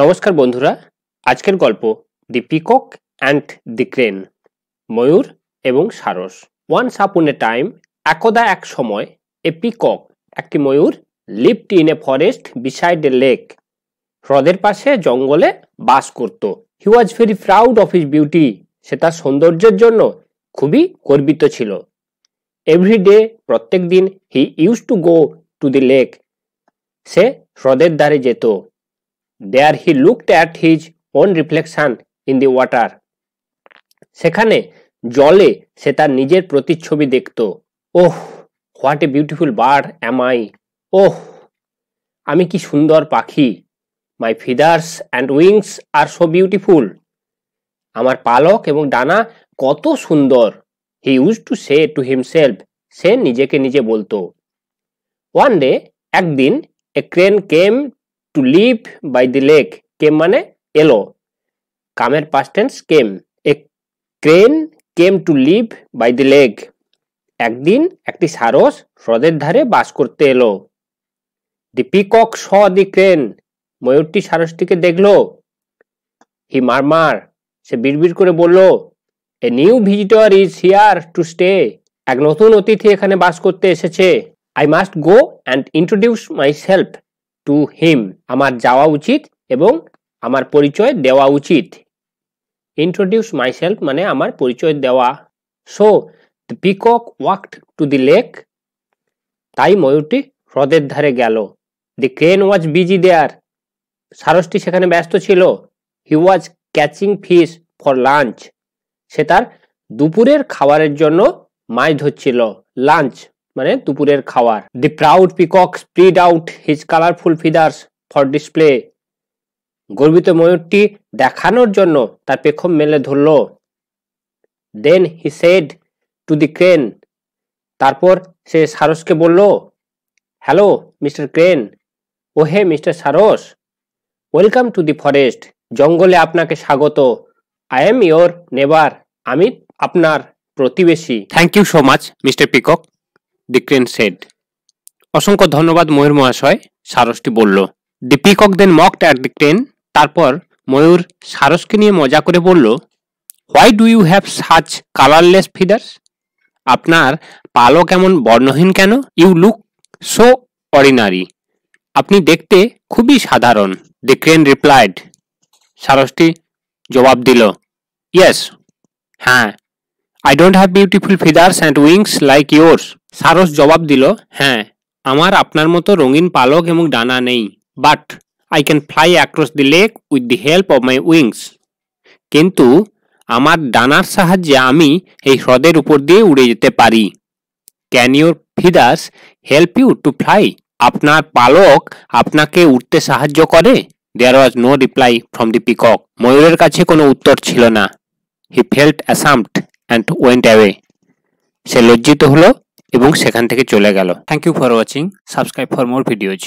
নমস্কার বন্ধুরা আজকের গল্প the peacock and the crane ময়ূর এবং সারস ওয়ান আপন এ টাইম একদা এক সময় এ পিকক একটি ময়ূর lived in a forest beside a lake হ্রদের পাশে জঙ্গলে বাস করত he was very proud of his beauty সে তার সৌন্দর্যের জন্য খুবই গর্বিত ছিল এভরি ডে প্রত্যেক দিন he use to go to the lake সে হ্রদের দ্বারে যেত there he look at his own reflection in the water সেখানে জলে সে তার নিজের প্রতিচ্ছবি দেখত oh what a beautiful bird am I oh আমি কি সুন্দর পাখি my feathers and wings are so beautiful আমার পালক এবং ডানা কত সুন্দর he use to say to himself সে নিজেকে নিজে বলতো ওয়ান ডে একদিন এ crane came to live by the lake came মানে এলো কামের past tense came a crane came to live by the lake একদিন একটি সারস হ্রদের ধারে বাস করতে এলো the peacock saw the crane ময়ূরটি সারসটিকে দেখল হি মারমার সে বিড়বিড় করে বলল a new visitor is here to stay এক নতুন অতিথি এখানে বাস করতে এসেছে I must go and introduce myself to him আমার যাওয়া উচিত এবং আমার পরিচয় দেওয়া উচিত ইন্ট্রোডিউস মাইসেলফ মানে আমার পরিচয় দেওয়া so the peacock walked to the lake তাই ময়ূরটি হ্রদের ধারে গেল দি ক্রেন ওয়াজ বিজি দেয়ার সারসটি সেখানে ব্যস্ত ছিল he was catching fish for lunch সে তার দুপুরের খাবারের জন্য মাছ ধরছিল লাঞ্চ মানে দুপুরের খাওয়ার the proud peacock spread out his colourful feathers for display গর্বিত ময়ূরটি দেখানোর জন্য তার পেখম মেলে ধরল then he said to the crane তারপর সে সারসকে বলল হ্যালো মিস্টার ক্রেন ও হে মিস্টার সারস ওয়েলকাম টু দি ফরেস্ট জঙ্গলে আপনাকে স্বাগত আই এম ইয়োর নেবার আমি আপনার প্রতিবেশী thank you so much mister peacock the crane said অসংখ্য ধন্যবাদ ময়ূর মহাশয় সারসটি বলল the peacock then mocked at the crane তারপর ময়ূর সারসকে নিয়ে মজা করে বলল why do you have such colourless feathers আপনার পালক এমন বর্ণহীন কেন ইউ লুক সো অর্ডিনারি আপনি দেখতে খুবই সাধারণ দি ক্রেন রিপ্লাইড সারসটি জবাব দিল ইয়েস হ্যাঁ I don't have beautiful feathers and wings like yours সারস জবাব দিল হ্যাঁ আমার আপনার মতো রঙিন পালক এবং ডানা নেই but I can fly across the lake with the help of my wings কিন্তু আমার ডানার সাহায্যে আমি এই হ্রদের উপর দিয়ে উড়ে যেতে পারি can your feathers help you to fly আপনার পালক আপনাকে উঠতে সাহায্য করে there was no reply from the peacock ময়ূরের কাছে কোনো উত্তর ছিল না he felt ashamed and went away সে লজ্জিত হলো এবং সেখান থেকে চলে গেল thank you for watching subscribe for more videos